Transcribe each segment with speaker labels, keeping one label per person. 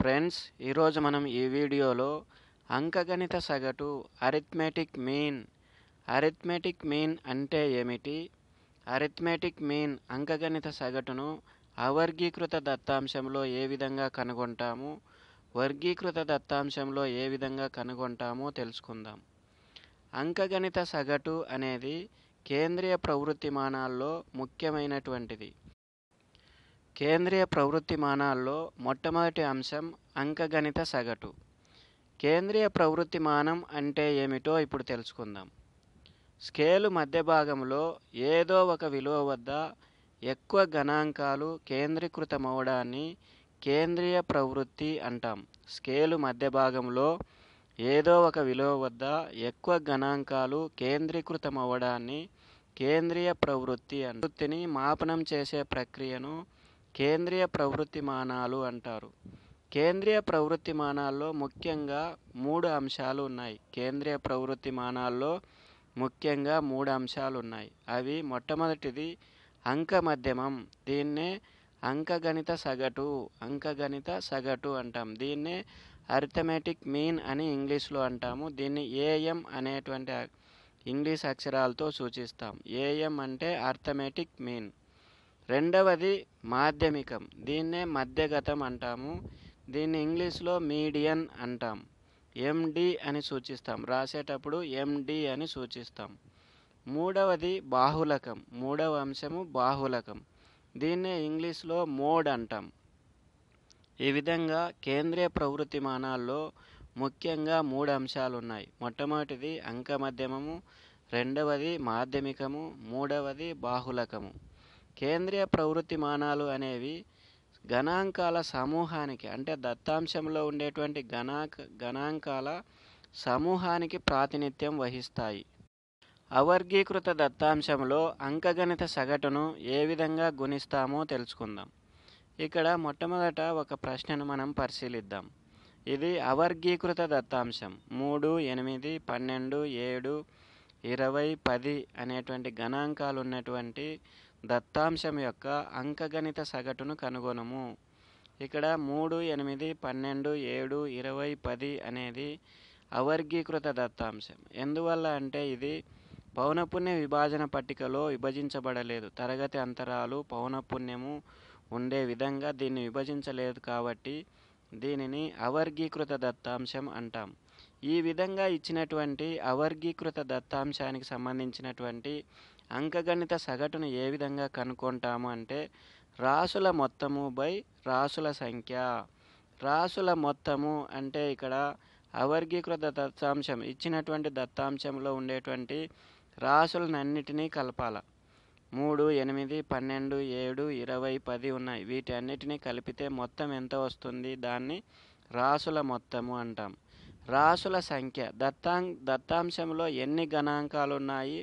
Speaker 1: friends ఈరోజు మనం ఈ వీడియోలో అంకగణిత సగటు అరిథ్మెటిక్ మీన్ అరిథ్మెటిక్ మీన్ అంటే ఏమిటి అరిథ్మెటిక్ మీన్ అంకగణిత సగటును అవర్గీకృత దత్తాంశంలో ఏ విధంగా కనుగొంటాము వర్గీకృత దత్తాంశంలో ఏ విధంగా కనుగొంటామో తెలుసుకుందాం అంకగణిత సగటు అనేది కేంద్రీయ ప్రవృత్తిమానాల్లో ముఖ్యమైనటువంటిది కేంద్రీయ ప్రవృత్తి మానాల్లో మొట్టమొదటి అంశం అంకగణిత సగటు కేంద్రీయ ప్రవృత్తి మానం అంటే ఏమిటో ఇప్పుడు తెలుసుకుందాం స్కేలు మధ్య భాగంలో ఏదో ఒక విలువ వద్ద ఎక్కువ గణాంకాలు కేంద్రీకృతమవడాన్ని కేంద్రీయ ప్రవృత్తి అంటాం స్కేలు మధ్య భాగంలో ఏదో ఒక విలువ వద్ద ఎక్కువ గణాంకాలు కేంద్రీకృతమవడాన్ని కేంద్రీయ ప్రవృత్తి వృత్తిని మాపనం చేసే ప్రక్రియను కేంద్రీయ ప్రవృత్తిమానాలు అంటారు కేంద్రీయ ప్రవృత్తిమానాల్లో ముఖ్యంగా మూడు అంశాలు ఉన్నాయి కేంద్రీయ ప్రవృత్తిమానాల్లో ముఖ్యంగా మూడు అంశాలు ఉన్నాయి అవి మొట్టమొదటిది అంక మధ్యమం దీన్నే అంకగణిత సగటు అంకగణిత సగటు అంటాం దీన్నే అరిథమెటిక్ మీన్ అని ఇంగ్లీష్లో అంటాము దీన్ని ఏఎం అనేటువంటి ఇంగ్లీష్ అక్షరాలతో సూచిస్తాం ఏఎం అంటే అర్థమెటిక్ మీన్ రెండవది మాధ్యమికం దీన్నే మధ్యగతం అంటాము దీన్ని ఇంగ్లీష్లో మీడియన్ అంటాం ఎండి అని సూచిస్తాం రాసేటప్పుడు ఎండి అని సూచిస్తాం మూడవది బాహులకం మూడవ అంశము బాహులకం దీన్నే ఇంగ్లీష్లో మోడ్ అంటాం ఈ విధంగా కేంద్రీయ ప్రవృత్తి మానాల్లో ముఖ్యంగా మూడు అంశాలు ఉన్నాయి మొట్టమొదటిది అంకమధ్యమము రెండవది మాధ్యమికము మూడవది బాహులకము కేంద్రీయ ప్రవృత్తి మానాలు అనేవి గణాంకాల సమూహానికి అంటే దత్తాంశంలో ఉండేటువంటి గణాంక గణాంకాల సమూహానికి ప్రాతినిధ్యం వహిస్తాయి అవర్గీకృత దత్తాంశంలో అంకగణిత సగటును ఏ విధంగా గుణిస్తామో తెలుసుకుందాం ఇక్కడ మొట్టమొదట ఒక ప్రశ్నను మనం పరిశీలిద్దాం ఇది అవర్గీకృత దత్తాంశం మూడు ఎనిమిది పన్నెండు ఏడు ఇరవై పది అనేటువంటి గణాంకాలు ఉన్నటువంటి దత్తాంశం యొక్క అంకగణిత సగటును కనుగొనము ఇక్కడ మూడు ఎనిమిది పన్నెండు ఏడు ఇరవై పది అనేది అవర్గీకృత దత్తాంశం ఎందువల్ల అంటే ఇది పౌనపుణ్య విభాజన పట్టికలో విభజించబడలేదు తరగతి అంతరాలు పౌనపుణ్యము ఉండే విధంగా దీన్ని విభజించలేదు కాబట్టి దీనిని అవర్గీకృత దత్తాంశం అంటాం ఈ విధంగా ఇచ్చినటువంటి అవర్గీకృత దత్తాంశానికి సంబంధించినటువంటి అంకగణిత సగటును ఏ విధంగా కనుక్కుంటాము అంటే రాసుల మొత్తము బై రాసుల సంఖ్య రాసుల మొత్తము అంటే ఇక్కడ అవర్గీకృత దత్తాంశం ఇచ్చినటువంటి దత్తాంశంలో ఉండేటువంటి రాసులనన్నిటినీ కలపాల మూడు ఎనిమిది పన్నెండు ఏడు ఇరవై పది ఉన్నాయి వీటి అన్నిటినీ కలిపితే మొత్తం ఎంత వస్తుంది దాన్ని రాసుల మొత్తము అంటాం రాసుల సంఖ్య దత్తాం దత్తాంశంలో ఎన్ని గణాంకాలు ఉన్నాయి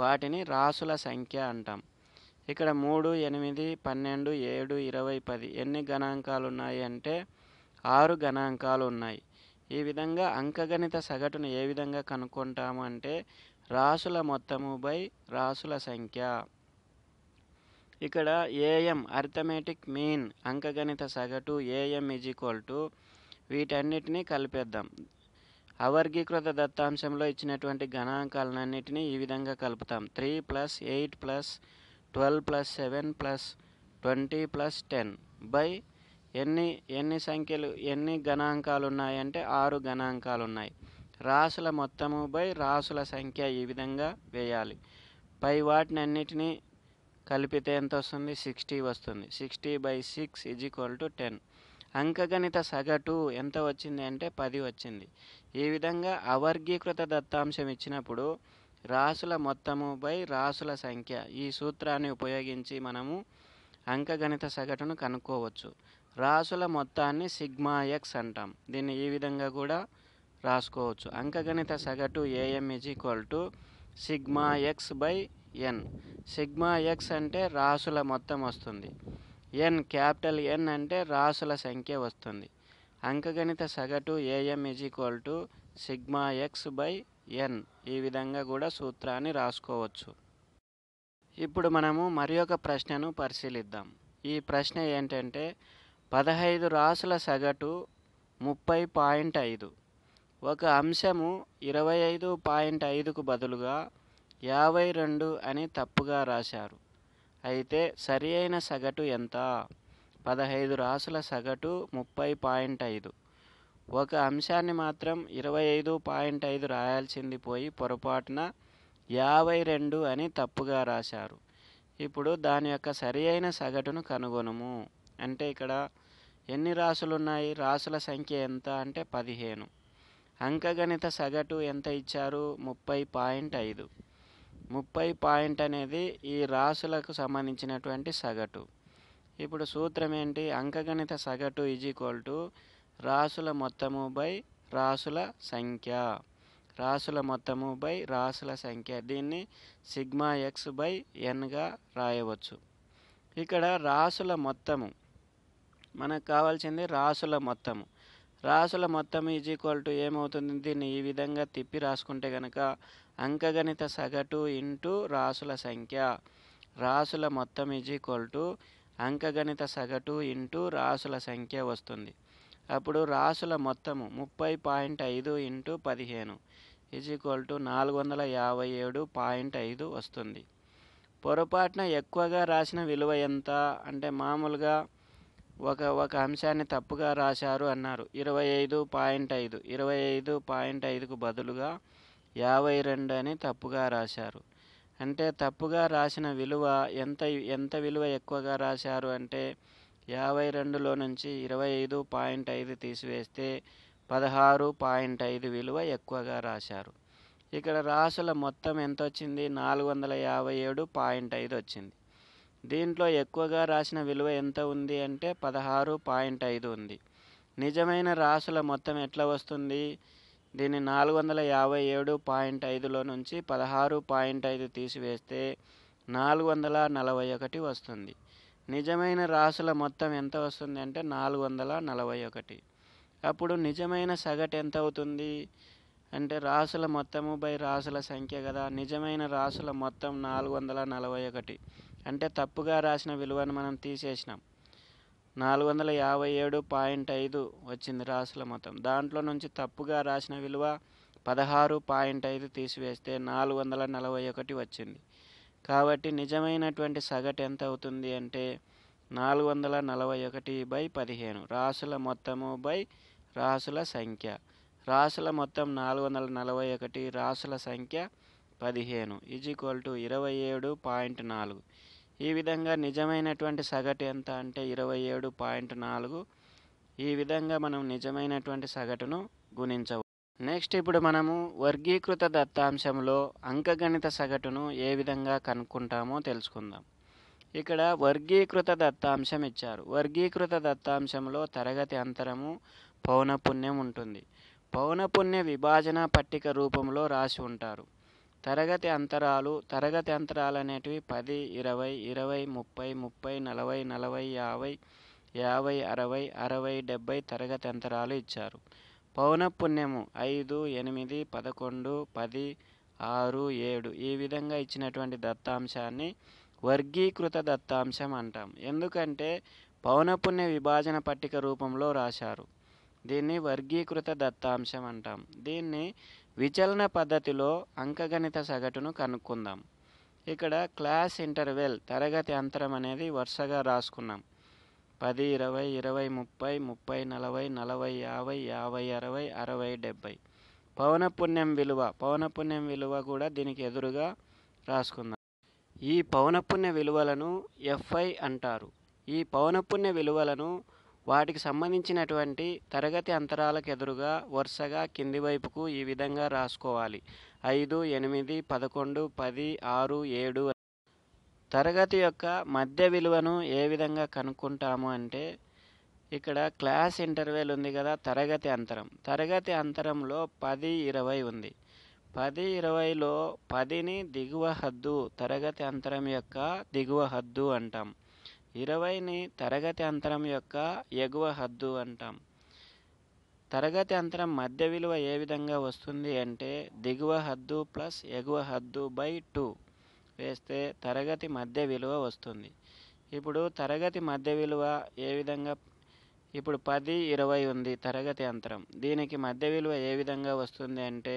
Speaker 1: వాటిని రాసుల సంఖ్య అంటాం ఇక్కడ మూడు ఎనిమిది పన్నెండు ఏడు ఇరవై పది ఎన్ని గణాంకాలు ఉన్నాయి అంటే ఆరు గణాంకాలు ఉన్నాయి ఈ విధంగా అంకగణిత సగటును ఏ విధంగా కనుక్కుంటాము అంటే రాసుల మొత్తము బై రాసుల సంఖ్య ఇక్కడ ఏఎం అర్థమెటిక్ మీన్ అంకగణిత సగటు ఏఎం ఈజ్ ఈక్వల్ టు వీటన్నిటినీ కలిపేద్దాం అవర్గీకృత దత్తాంశంలో ఇచ్చినటువంటి గణాంకాలన్నింటినీ ఈ విధంగా కలుపుతాం three plus eight plus twelve plus seven plus twenty plus ten by ఎన్ని ఎన్ని సంఖ్యలు ఎన్ని గణాంకాలు ఉన్నాయంటే ఆరు గణాంకాలు ఉన్నాయి రాసుల మొత్తము బై రాసుల సంఖ్య ఈ విధంగా వేయాలి పై వాటిని అన్నిటినీ కలిపితే ఎంత వస్తుంది సిక్స్టీ వస్తుంది sixty by six is equal to ten అంకగణిత సగటు ఎంత వచ్చింది అంటే పది వచ్చింది ఈ విధంగా అవర్గీకృత దత్తాంశం ఇచ్చినప్పుడు రాసుల మొత్తము బై రాసుల సంఖ్య ఈ సూత్రాన్ని ఉపయోగించి మనము అంకగణిత సగటును కనుక్కోవచ్చు రాసుల మొత్తాన్ని సిగ్మా ఎక్స్ అంటాం దీన్ని ఈ విధంగా కూడా రాసుకోవచ్చు అంకగణిత సగటు AM is equal to sigma X by N sigma X అంటే రాసుల మొత్తం వస్తుంది ఎన్ క్యాపిటల్ ఎన్ అంటే రాసుల సంఖ్య వస్తుంది అంకగణిత సగటు AM is equal to sigma X by N ఈ విధంగా కూడా సూత్రాన్ని రాసుకోవచ్చు ఇప్పుడు మనము మరి ఒక ప్రశ్నను పరిశీలిద్దాం ఈ ప్రశ్న ఏంటంటే పదహైదు రాసుల సగటు ముప్పై పాయింట్ ఐదు ఒక అంశము ఇరవై ఐదు పాయింట్ ఐదుకు బదులుగా యాభై రెండు అని తప్పుగా రాశారు అయితే సరి అయిన సగటు ఎంత పదహైదు రాసుల సగటు ముప్పై పాయింట్ ఐదు ఒక అంశాన్ని మాత్రం ఇరవై ఐదు పాయింట్ ఐదు రాయాల్సింది పోయి పొరపాటున యాభై రెండు అని తప్పుగా రాశారు ఇప్పుడు దాని యొక్క సరి అయిన సగటును కనుగొనము అంటే ఇక్కడ ఎన్ని రాసులు ఉన్నాయి రాసుల సంఖ్య ఎంత అంటే పదిహేను అంకగణిత సగటు ఎంత ఇచ్చారు ముప్పై పాయింట్ ఐదు ముప్పై పాయింట్ అనేది ఈ రాసులకు సంబంధించినటువంటి సగటు ఇప్పుడు సూత్రం ఏంటి అంకగణిత సగటు ఈజ్ ఈక్వల్ టు రాసుల మొత్తము బై రాసుల సంఖ్య రాసుల మొత్తము బై రాసుల సంఖ్య దీన్ని సిగ్మా ఎక్స్ బై ఎన్గా రాయవచ్చు ఇక్కడ రాసుల మొత్తము మనకు కావాల్సింది రాసుల మొత్తము రాసుల మొత్తం ఈజ్ ఈక్వల్ టు ఏమవుతుంది దీన్ని ఈ విధంగా తిప్పి రాసుకుంటే కనుక అంకగణిత సగటు ఇంటూ రాసుల సంఖ్య రాసుల మొత్తం ఇజ్ ఈక్వల్ టు అంకగణిత సగటు ఇంటూ రాసుల సంఖ్య వస్తుంది అప్పుడు రాసుల మొత్తము ముప్పై పాయింట్ ఐదు ఇంటూ పదిహేను ఇజ్ ఈక్వల్ టు నాలుగు వందల యాభై ఏడు పాయింట్ ఐదు వస్తుంది పొరపాటున ఎక్కువగా రాసిన విలువ ఎంత అంటే మామూలుగా ఒక ఒక అంశాన్ని తప్పుగా రాశారు అన్నారు ఇరవై ఐదు పాయింట్ ఐదు ఇరవై ఐదు పాయింట్ ఐదుకు బదులుగా యాభై రెండు అని తప్పుగా రాశారు అంటే తప్పుగా రాసిన విలువ ఎంత ఎంత విలువ ఎక్కువగా రాశారు అంటే యాభై రెండులో నుంచి ఇరవై ఐదు పాయింట్ ఐదు తీసివేస్తే పదహారు పాయింట్ ఐదు విలువ ఎక్కువగా రాశారు ఇక్కడ రాసుల మొత్తం ఎంత వచ్చింది నాలుగు వందల యాభై ఏడు పాయింట్ ఐదు వచ్చింది దీంట్లో ఎక్కువగా రాసిన విలువ ఎంత ఉంది అంటే పదహారు పాయింట్ ఐదు ఉంది నిజమైన రాసుల మొత్తం ఎట్లా వస్తుంది దీన్ని నాలుగు వందల యాభై ఏడు పాయింట్ ఐదులో నుంచి పదహారు పాయింట్ ఐదు తీసివేస్తే నాలుగు వందల నలభై ఒకటి వస్తుంది నిజమైన రాసుల మొత్తం ఎంత వస్తుంది అంటే నాలుగు వందల నలభై ఒకటి అప్పుడు నిజమైన సగటు ఎంత అవుతుంది అంటే రాసుల మొత్తము బై రాసుల సంఖ్య కదా నిజమైన రాసుల మొత్తం నాలుగు వందల నలభై ఒకటి అంటే తప్పుగా రాసిన విలువను మనం తీసేసినాం నాలుగు వందల యాభై ఏడు పాయింట్ ఐదు వచ్చింది రాసుల మొత్తం దాంట్లో నుంచి తప్పుగా రాసిన విలువ పదహారు పాయింట్ ఐదు తీసివేస్తే నాలుగు వందల నలభై ఒకటి వచ్చింది కాబట్టి నిజమైనటువంటి సగటు ఎంత అవుతుంది అంటే నాలుగు వందల నలభై ఒకటి బై పదిహేను రాసుల మొత్తము బై రాసుల సంఖ్య రాసుల మొత్తం నాలుగు వందల నలభై ఒకటి రాసుల సంఖ్య పదిహేను ఈజ్ ఈక్వల్ టు ఇరవై ఏడు పాయింట్ నాలుగు ఈ విధంగా నిజమైనటువంటి సగటు ఎంత అంటే ఇరవై ఏడు పాయింట్ నాలుగు ఈ విధంగా మనం నిజమైనటువంటి సగటును గుణించవచ్చు నెక్స్ట్ ఇప్పుడు మనము వర్గీకృత దత్తాంశంలో అంకగణిత సగటును ఏ విధంగా కనుక్కుంటామో తెలుసుకుందాం ఇక్కడ వర్గీకృత దత్తాంశం ఇచ్చారు వర్గీకృత దత్తాంశంలో తరగతి అంతరము పౌనపుణ్యం ఉంటుంది పౌనపుణ్య విభాజన పట్టిక రూపంలో రాసి ఉంటారు తరగతి అంతరాలు తరగతి అంతరాలు అనేటివి పది ఇరవై ఇరవై ముప్పై ముప్పై నలభై నలభై యాభై యాభై అరవై అరవై డెబ్బై తరగతి అంతరాలు ఇచ్చారు పౌనఃపుణ్యము ఐదు ఎనిమిది పదకొండు పది ఆరు ఏడు ఈ విధంగా ఇచ్చినటువంటి దత్తాంశాన్ని వర్గీకృత దత్తాంశం అంటాం ఎందుకంటే పౌనఃపుణ్య విభాజన పట్టిక రూపంలో రాశారు దీన్ని వర్గీకృత దత్తాంశం అంటాం దీన్ని విచలన పద్ధతిలో అంకగణిత సగటును కనుక్కుందాం ఇక్కడ క్లాస్ ఇంటర్వెల్ తరగతి అంతరం అనేది వరుసగా రాసుకున్నాం పది ఇరవై ఇరవై ముప్పై ముప్పై నలభై నలభై యాభై యాభై అరవై అరవై డెబ్బై పౌనపుణ్యం విలువ పౌనపుణ్యం విలువ కూడా దీనికి ఎదురుగా రాసుకుందాం ఈ పౌనపుణ్య విలువలను ఎఫ్ఐ అంటారు ఈ పౌనపుణ్య విలువలను వాటికి సంబంధించినటువంటి తరగతి అంతరాలకు ఎదురుగా వరుసగా కింది వైపుకు ఈ విధంగా రాసుకోవాలి ఐదు ఎనిమిది పదకొండు పది ఆరు ఏడు తరగతి యొక్క మధ్య విలువను ఏ విధంగా కనుక్కుంటాము అంటే ఇక్కడ క్లాస్ ఇంటర్వెల్ ఉంది కదా తరగతి అంతరం తరగతి అంతరంలో పది ఇరవై ఉంది పది ఇరవైలో పదిని దిగువ హద్దు తరగతి అంతరం యొక్క దిగువ హద్దు అంటాం ఇరవైని తరగతి అంతరం యొక్క ఎగువ హద్దు అంటాం తరగతి అంతరం మధ్య విలువ ఏ విధంగా వస్తుంది అంటే దిగువ హద్దు ప్లస్ ఎగువ హద్దు బై టూ వేస్తే తరగతి మధ్య విలువ వస్తుంది ఇప్పుడు తరగతి మధ్య విలువ ఏ విధంగా ఇప్పుడు పది ఇరవై ఉంది తరగతి అంతరం దీనికి మధ్య విలువ ఏ విధంగా వస్తుంది అంటే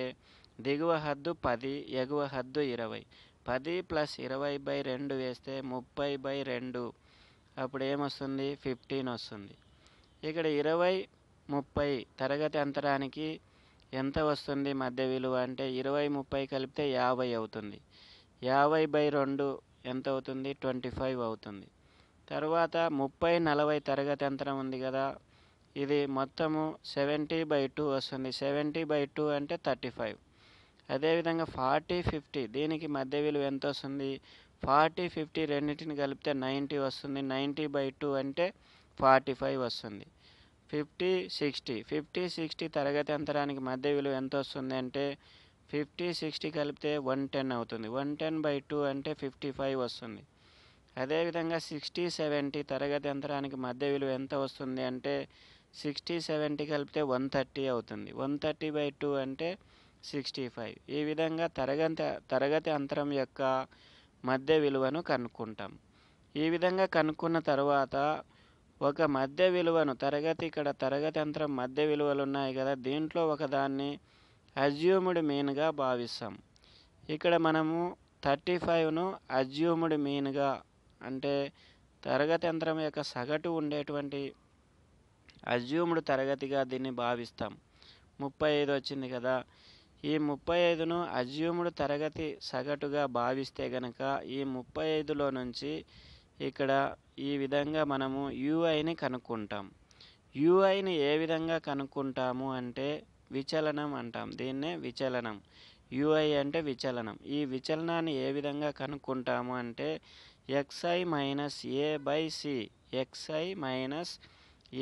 Speaker 1: దిగువ హద్దు పది ఎగువ హద్దు ఇరవై పది ప్లస్ ఇరవై బై రెండు వేస్తే ముప్పై బై రెండు అప్పుడు ఏమొస్తుంది ఫిఫ్టీన్ వస్తుంది ఇక్కడ ఇరవై ముప్పై తరగతి అంతరానికి ఎంత వస్తుంది మధ్య విలువ అంటే ఇరవై ముప్పై కలిపితే యాభై అవుతుంది యాభై బై రెండు ఎంత అవుతుంది ట్వంటీ ఫైవ్ అవుతుంది తర్వాత ముప్పై నలభై తరగతి అంతరం ఉంది కదా ఇది మొత్తము సెవెంటీ బై టూ వస్తుంది సెవెంటీ బై టూ అంటే థర్టీ ఫైవ్ అదేవిధంగా ఫార్టీ ఫిఫ్టీ దీనికి మధ్య విలువ ఎంత వస్తుంది ఫార్టీ ఫిఫ్టీ రెండింటిని కలిపితే నైంటీ వస్తుంది నైంటీ బై టూ అంటే ఫార్టీ ఫైవ్ వస్తుంది ఫిఫ్టీ సిక్స్టీ ఫిఫ్టీ సిక్స్టీ తరగతి అంతరానికి మధ్య విలువ ఎంత వస్తుంది అంటే ఫిఫ్టీ సిక్స్టీ కలిపితే వన్ టెన్ అవుతుంది వన్ టెన్ బై టూ అంటే ఫిఫ్టీ ఫైవ్ వస్తుంది అదేవిధంగా సిక్స్టీ సెవెంటీ తరగతి అంతరానికి మధ్య విలువ ఎంత వస్తుంది అంటే సిక్స్టీ సెవెంటీ కలిపితే వన్ థర్టీ అవుతుంది వన్ థర్టీ బై టూ అంటే సిక్స్టీ ఫైవ్ ఈ విధంగా తరగతి తరగతి అంతరం యొక్క మధ్య విలువను కనుక్కుంటాం ఈ విధంగా కనుక్కున్న తర్వాత ఒక మధ్య విలువను తరగతి ఇక్కడ తరగతి అంతరం మధ్య విలువలు ఉన్నాయి కదా దీంట్లో ఒకదాన్ని అజ్యూముడ్ మీన్గా భావిస్తాం ఇక్కడ మనము థర్టీ ఫైవ్ను అజ్యూముడ్ మీన్గా అంటే తరగతి అంతరం యొక్క సగటు ఉండేటువంటి అజ్యూముడు తరగతిగా దీన్ని భావిస్తాం ముప్పై ఐదు వచ్చింది కదా ఈ ముప్పై ఐదును అజ్యూముడు తరగతి సగటుగా భావిస్తే గనక ఈ ముప్పై ఐదులో నుంచి ఇక్కడ ఈ విధంగా మనము యూఐని కనుక్కుంటాం యూఐని ఏ విధంగా కనుక్కుంటాము అంటే విచలనం అంటాం దీన్నే విచలనం యూఐ అంటే విచలనం ఈ విచలనాన్ని ఏ విధంగా కనుక్కుంటాము అంటే X I minus A by C X I minus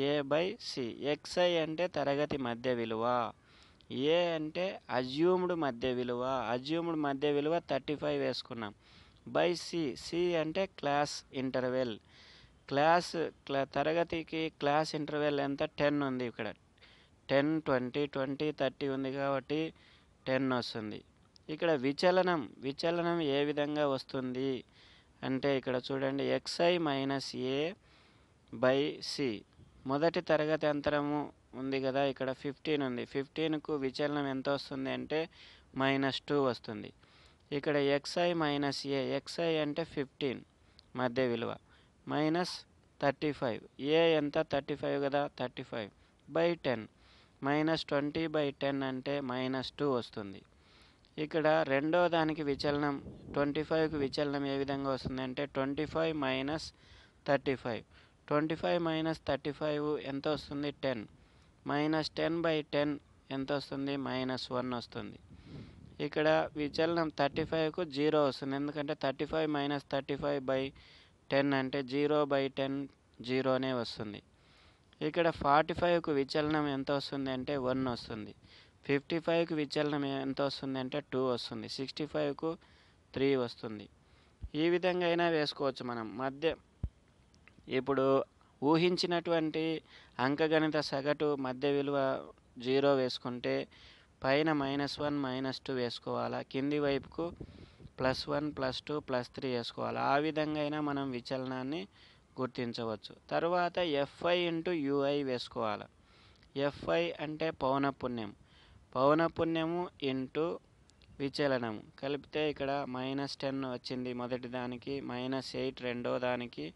Speaker 1: A by C X I అంటే తరగతి మధ్య విలువ ఏ అంటే అజ్యూమ్డ్ మధ్య విలువ అజ్యూమ్డ్ మధ్య విలువ థర్టీ ఫైవ్ వేసుకున్నాం బై సి సి అంటే క్లాస్ ఇంటర్వెల్ క్లాస్ క్లా తరగతికి క్లాస్ ఇంటర్వెల్ ఎంత టెన్ ఉంది ఇక్కడ టెన్ ట్వంటీ ట్వంటీ థర్టీ ఉంది కాబట్టి టెన్ వస్తుంది ఇక్కడ విచలనం విచలనం ఏ విధంగా వస్తుంది అంటే ఇక్కడ చూడండి X I minus A by C మొదటి తరగతి అంతరము ఉంది కదా ఇక్కడ ఫిఫ్టీన్ ఉంది ఫిఫ్టీన్కు విచలనం ఎంత వస్తుంది అంటే మైనస్ టూ వస్తుంది ఇక్కడ ఎక్స్ఐ మైనస్ ఏ ఎక్స్ఐ అంటే ఫిఫ్టీన్ మధ్య విలువ మైనస్ థర్టీ ఫైవ్ ఏ ఎంత థర్టీ ఫైవ్ కదా thirty five by ten minus twenty by ten అంటే మైనస్ టూ వస్తుంది ఇక్కడ రెండో దానికి విచలనం ట్వంటీ ఫైవ్కి విచలనం ఏ విధంగా వస్తుంది అంటే twenty five minus thirty five twenty five minus thirty five ఎంత వస్తుంది ten minus ten by ten ఎంత వస్తుంది మైనస్ వన్ వస్తుంది ఇక్కడ విచలనం థర్టీ ఫైవ్కు జీరో వస్తుంది ఎందుకంటే thirty five minus thirty five by ten అంటే జీరో బై టెన్ జీరోనే వస్తుంది ఇక్కడ ఫార్టీ ఫైవ్కు విచలనం ఎంత వస్తుంది అంటే వన్ వస్తుంది ఫిఫ్టీ ఫైవ్కి విచలనం ఎంత వస్తుంది అంటే టూ వస్తుంది సిక్స్టీ ఫైవ్కు త్రీ వస్తుంది ఈ విధంగా అయినా వేసుకోవచ్చు మనం మధ్య ఇప్పుడు ఊహించినటువంటి అంకగణిత సగటు మధ్య విలువ జీరో వేసుకుంటే పైన మైనస్ వన్ మైనస్ టూ వేసుకోవాలా కింది వైపుకు plus one plus two plus three వేసుకోవాలి ఆ విధంగా అయినా మనం విచలనాన్ని గుర్తించవచ్చు తర్వాత ఎఫ్ఐ ఇంటూ యుఐ వేసుకోవాలి ఎఫ్ఐ అంటే పౌనపుణ్యం పౌనపుణ్యము ఇంటూ విచలనము కలిపితే ఇక్కడ మైనస్ టెన్ వచ్చింది మొదటి దానికి మైనస్ ఎయిట్ రెండో దానికి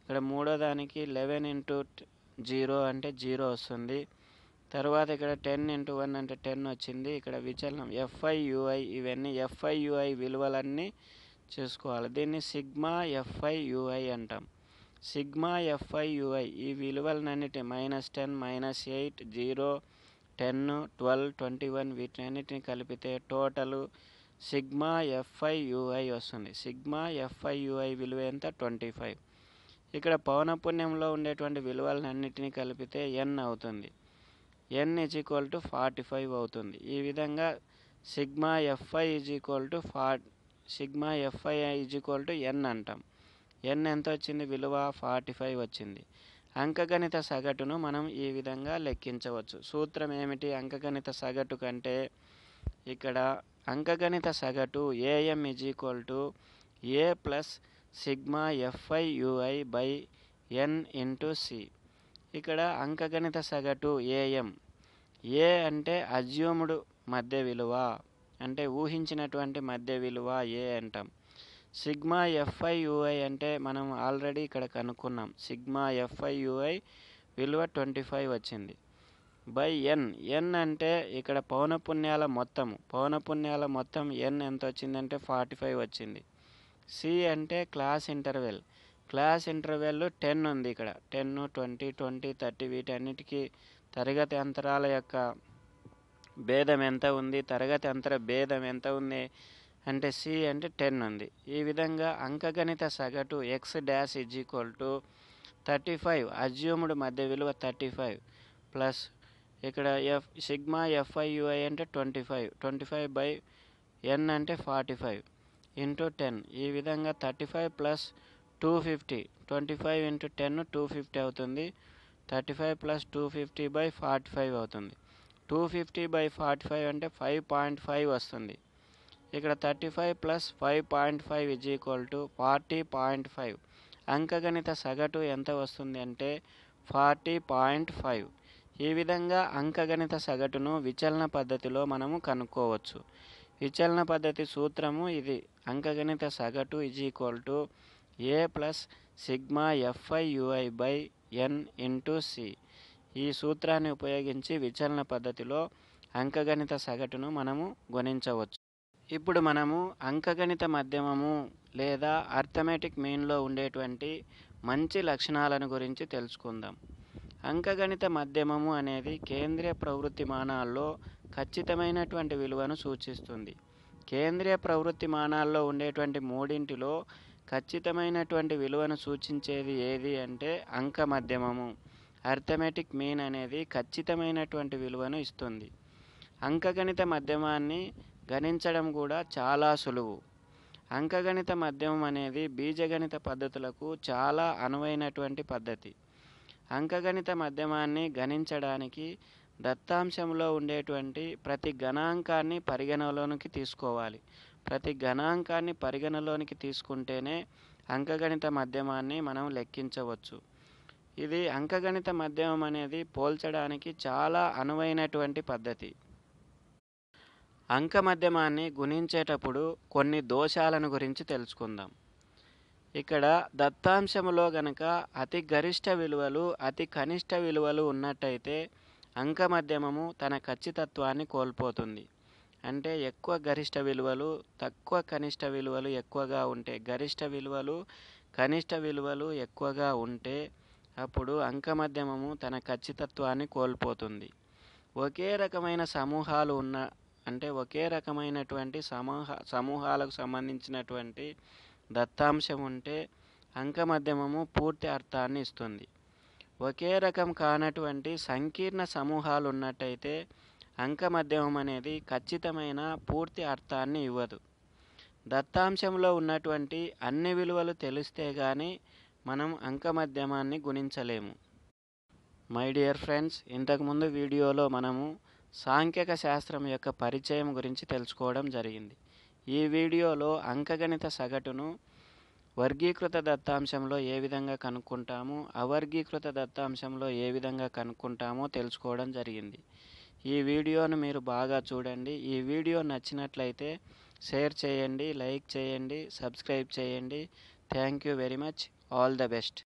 Speaker 1: ఇక్కడ మూడో దానికి లెవెన్ ఇంటూ జీరో అంటే జీరో వస్తుంది తర్వాత ఇక్కడ టెన్ ఇంటూ వన్ అంటే టెన్ వచ్చింది ఇక్కడ విచలనం ఎఫ్ఐయుఐ ఇవన్నీ ఎఫ్ఐయుఐ విలువలన్నీ చూసుకోవాలి దీన్ని సిగ్మా ఎఫ్ఐయుఐ అంటాం సిగ్మా ఎఫ్ఐయుఐ ఈ విలువలన్నిటి minus ten minus eight zero ten twelve twenty one వీటన్నిటిని కలిపితే టోటల్ సిగ్మా ఎఫ్ఐయుఐ వస్తుంది సిగ్మా ఎఫ్ఐయుఐ విలువ ఎంత ట్వంటీ ఫైవ్ ఇక్కడ పౌనపుణ్యంలో ఉండేటువంటి విలువలన్నింటినీ కలిపితే ఎన్ అవుతుంది N is equal to forty five అవుతుంది ఈ విధంగా sigma F I is equal to for sigma F I is equal to N అంటాం ఎన్ ఎంత వచ్చింది విలువ ఫార్టీ ఫైవ్ వచ్చింది అంకగణిత సగటును మనం ఈ విధంగా లెక్కించవచ్చు సూత్రం ఏమిటి అంకగణిత సగటు కంటే ఇక్కడ అంకగణిత సగటు AM is equal to A plus sigma F I U I by N into C ఇక్కడ అంకగణిత సగటు ఏఎం ఏ అంటే అజ్యూముడు మధ్య విలువ అంటే ఊహించినటువంటి మధ్య విలువ ఏ అంటాం సిగ్మా ఎఫ్ఐ యుఐ అంటే మనం ఆల్రెడీ ఇక్కడ కనుక్కున్నాం సిగ్మా ఎఫ్ఐ యుఐ విలువ ట్వంటీ ఫైవ్ వచ్చింది బై ఎన్ ఎన్ అంటే ఇక్కడ పౌనపుణ్యాల మొత్తం పౌనపుణ్యాల మొత్తం ఎన్ ఎంత వచ్చిందంటే ఫార్టీ ఫైవ్ వచ్చింది సి అంటే class interval class interval ten ఉంది ఇక్కడ టెన్ ట్వంటీ ట్వంటీ థర్టీ వీటన్నిటికీ తరగతి అంతరాల యొక్క భేదం ఎంత ఉంది తరగతి అంతర భేదం ఎంత ఉంది అంటే సి అంటే టెన్ ఉంది ఈ విధంగా అంకగణిత సగటు X dash is equal to thirty five assumed మధ్య విలువ థర్టీ ఫైవ్ ప్లస్ ఇక్కడ ఎఫ్ సిగ్మా ఎఫ్ఐయుఐ అంటే twenty five twenty five by N అంటే ఫార్టీ ఫైవ్ ఇంటూ టెన్ ఈ విధంగా thirty five plus two fifty twenty five into ten two fifty అవుతుంది thirty five plus two fifty by forty five అవుతుంది two fifty by forty five అంటే five point five వస్తుంది ఇక్కడ thirty five plus five point five is equal to forty point five అంకగణిత సగటు ఎంత వస్తుంది అంటే ఫార్టీ పాయింట్ ఫైవ్ ఈ విధంగా అంకగణిత సగటును విచలన పద్ధతిలో మనము కనుక్కోవచ్చు విచలన పద్ధతి సూత్రము ఇది అంకగణిత సగటు is equal to A plus sigma F I U I by N into C ఈ సూత్రాన్ని ఉపయోగించి విచలన పద్ధతిలో అంకగణిత సగటును మనము గణించవచ్చు ఇప్పుడు మనము అంకగణిత మాధ్యమము లేదా అర్థమెటిక్ మెయిన్లో ఉండేటువంటి మంచి లక్షణాలను గురించి తెలుసుకుందాం అంకగణిత మాధ్యమము అనేది కేంద్రీయ ప్రవృత్తి మానాల్లో ఖచ్చితమైనటువంటి విలువను సూచిస్తుంది కేంద్రీయ ప్రవృత్తి మానాల్లో ఉండేటువంటి మూడింటిలో ఖచ్చితమైనటువంటి విలువను సూచించేది ఏది అంటే అంక మధ్యమము అర్థమెటిక్ మీన్ అనేది ఖచ్చితమైనటువంటి విలువను ఇస్తుంది అంకగణిత మధ్యమాన్ని గణించడం కూడా చాలా సులువు అంకగణిత మధ్యమం అనేది బీజగణిత పద్ధతులకు చాలా అనువైనటువంటి పద్ధతి అంకగణిత మధ్యమాన్ని గణించడానికి దత్తాంశంలో ఉండేటువంటి ప్రతి గణాంకాన్ని పరిగణలోనికి తీసుకోవాలి ప్రతి గణాంకాన్ని పరిగణలోనికి తీసుకుంటేనే అంకగణిత మాధ్యమాన్ని మనం లెక్కించవచ్చు ఇది అంకగణిత మాధ్యమం అనేది పోల్చడానికి చాలా అనువైనటువంటి పద్ధతి అంక మధ్యమాన్ని గుణించేటప్పుడు కొన్ని దోషాలను గురించి తెలుసుకుందాం ఇక్కడ దత్తాంశములో గనక అతి గరిష్ట విలువలు అతి కనిష్ట విలువలు ఉన్నట్టయితే అంకమధ్యమము తన ఖచ్చితత్వాన్ని కోల్పోతుంది అంటే ఎక్కువ గరిష్ట విలువలు తక్కువ కనిష్ట విలువలు ఎక్కువగా ఉంటే గరిష్ట విలువలు కనిష్ట విలువలు ఎక్కువగా ఉంటే అప్పుడు అంకమధ్యమము తన ఖచ్చితత్వాన్ని కోల్పోతుంది ఒకే రకమైన సమూహాలు ఉన్న అంటే ఒకే రకమైనటువంటి సమూహ సమూహాలకు సంబంధించినటువంటి దత్తాంశం ఉంటే అంకమధ్యమము పూర్తి అర్థాన్ని ఇస్తుంది ఒకే రకం కానటువంటి సంకీర్ణ సమూహాలు ఉన్నట్టయితే అంకమధ్యమం అనేది ఖచ్చితమైన పూర్తి అర్థాన్ని ఇవ్వదు దత్తాంశంలో ఉన్నటువంటి అన్ని విలువలు తెలిస్తే కానీ మనం అంకమధ్యమాన్ని గుణించలేము మై డియర్ ఫ్రెండ్స్ ఇంతకుముందు వీడియోలో మనము సాంఖ్యక శాస్త్రం యొక్క పరిచయం గురించి తెలుసుకోవడం జరిగింది ఈ వీడియోలో అంకగణిత సగటును వర్గీకృత దత్తాంశంలో ఏ విధంగా కనుక్కుంటాము అవర్గీకృత దత్తాంశంలో ఏ విధంగా కనుక్కుంటామో తెలుసుకోవడం జరిగింది ఈ వీడియోను మీరు బాగా చూడండి ఈ వీడియో నచ్చినట్లయితే షేర్ చేయండి లైక్ చేయండి సబ్స్క్రైబ్ చేయండి thank you very much all the best